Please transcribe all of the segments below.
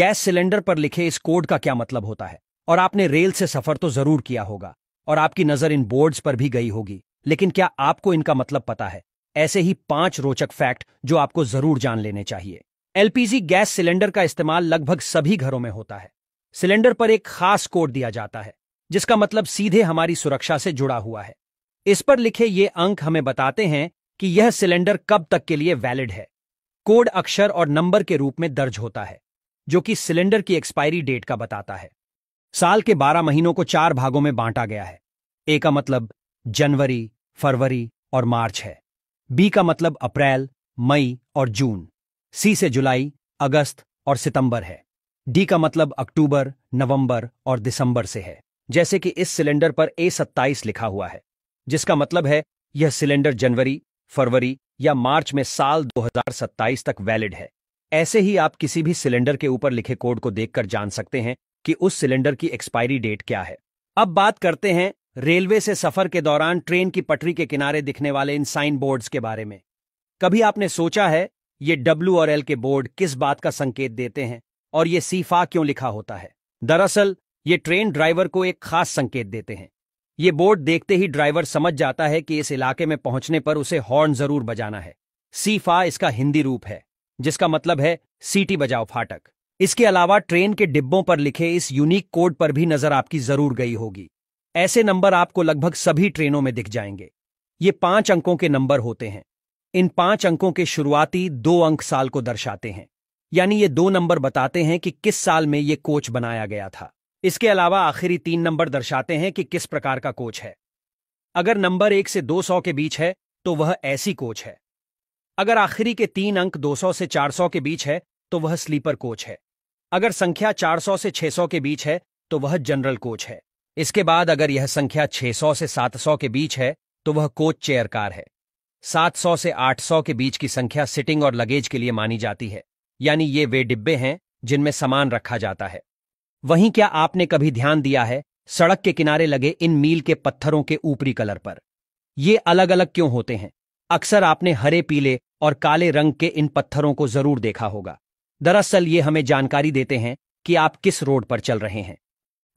gas cylinder पर लिखे इस कोड का क्या मतलब होता है और आपने रेल से सफर तो जरूर किया होगा और आपकी नजर इन बोर्ड्स पर भी गई होगी लेकिन क्या आपको इनका मतलब पता है ऐसे ही पांच रोचक फैक्ट जो आपको जरूर जान लेने चाहिए एलपीजी गैस सिलेंडर का इस्तेमाल लगभग सभी घरों में होता है सिलेंडर पर एक खास कोड दिया जाता है जिसका मतलब सीधे हमारी सुरक्षा से जुड़ा हुआ है इस पर लिखे ये अंक हमें बताते हैं कि यह सिलेंडर कब तक के लिए वैलिड है कोड अक्षर और नंबर के रूप में दर्ज होता है जो कि सिलेंडर की एक्सपायरी डेट का बताता है साल के बारह महीनों को चार भागों में बांटा गया है ए का मतलब जनवरी फरवरी और मार्च है बी का मतलब अप्रैल मई और जून सी से जुलाई अगस्त और सितंबर है डी का मतलब अक्टूबर नवंबर और दिसंबर से है जैसे कि इस सिलेंडर पर ए सत्ताईस लिखा हुआ है जिसका मतलब है यह सिलेंडर जनवरी फरवरी या मार्च में साल 2027 तक वैलिड है ऐसे ही आप किसी भी सिलेंडर के ऊपर लिखे कोड को देखकर जान सकते हैं कि उस सिलेंडर की एक्सपायरी डेट क्या है अब बात करते हैं रेलवे से सफर के दौरान ट्रेन की पटरी के किनारे दिखने वाले इन साइन बोर्ड्स के बारे में कभी आपने सोचा है ये डब्ल्यू और एल के बोर्ड किस बात का संकेत देते हैं और ये सीफा क्यों लिखा होता है दरअसल ये ट्रेन ड्राइवर को एक खास संकेत देते हैं ये बोर्ड देखते ही ड्राइवर समझ जाता है कि इस इलाके में पहुंचने पर उसे हॉर्न जरूर बजाना है सीफा इसका हिंदी रूप है जिसका मतलब है सीटी बजाओ फाटक इसके अलावा ट्रेन के डिब्बों पर लिखे इस यूनिक कोड पर भी नजर आपकी जरूर गई होगी ऐसे नंबर आपको लगभग सभी ट्रेनों में दिख जाएंगे ये पांच अंकों के नंबर होते हैं इन पांच अंकों के शुरुआती दो अंक साल को दर्शाते हैं यानी ये दो नंबर बताते हैं कि किस साल में ये कोच बनाया गया था इसके अलावा आखिरी तीन नंबर दर्शाते हैं कि किस प्रकार का कोच है अगर नंबर एक से दो सौ के बीच है तो वह ऐसी कोच है अगर आखिरी के तीन अंक 200 से 400 के बीच है तो वह स्लीपर कोच है अगर संख्या 400 से 600 के बीच है तो वह जनरल कोच है इसके बाद अगर यह संख्या 600 से 700 के बीच है तो वह कोच चेयरकार है 700 से 800 के बीच की संख्या सिटिंग और लगेज के लिए मानी जाती है यानी ये वे डिब्बे हैं जिनमें सामान रखा जाता है वहीं क्या आपने कभी ध्यान दिया है सड़क के किनारे लगे इन मील के पत्थरों के ऊपरी कलर पर ये अलग अलग क्यों होते हैं अक्सर आपने हरे पीले और काले रंग के इन पत्थरों को जरूर देखा होगा दरअसल ये हमें जानकारी देते हैं कि आप किस रोड पर चल रहे हैं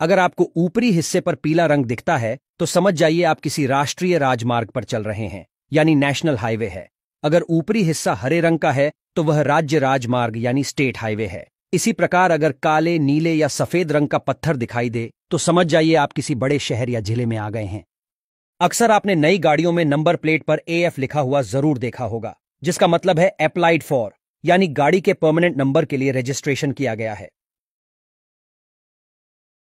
अगर आपको ऊपरी हिस्से पर पीला रंग दिखता है तो समझ जाइए आप किसी राष्ट्रीय राजमार्ग पर चल रहे हैं यानी नेशनल हाईवे है अगर ऊपरी हिस्सा हरे रंग का है तो वह राज्य राजमार्ग यानी स्टेट हाईवे है इसी प्रकार अगर काले नीले या सफेद रंग का पत्थर दिखाई दे तो समझ जाइए आप किसी बड़े शहर या जिले में आ गए हैं अक्सर आपने नई गाड़ियों में नंबर प्लेट पर ए लिखा हुआ जरूर देखा होगा जिसका मतलब है अप्लाइड फॉर यानी गाड़ी के परमानेंट नंबर के लिए रजिस्ट्रेशन किया गया है